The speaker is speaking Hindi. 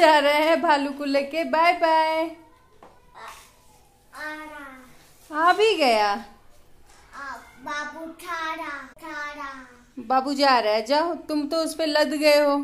जा रहे हैं भालू को लेके बाय बाय आ भी गया बाबू बाबू जा रहा है जाओ तुम तो उस पर लद गए हो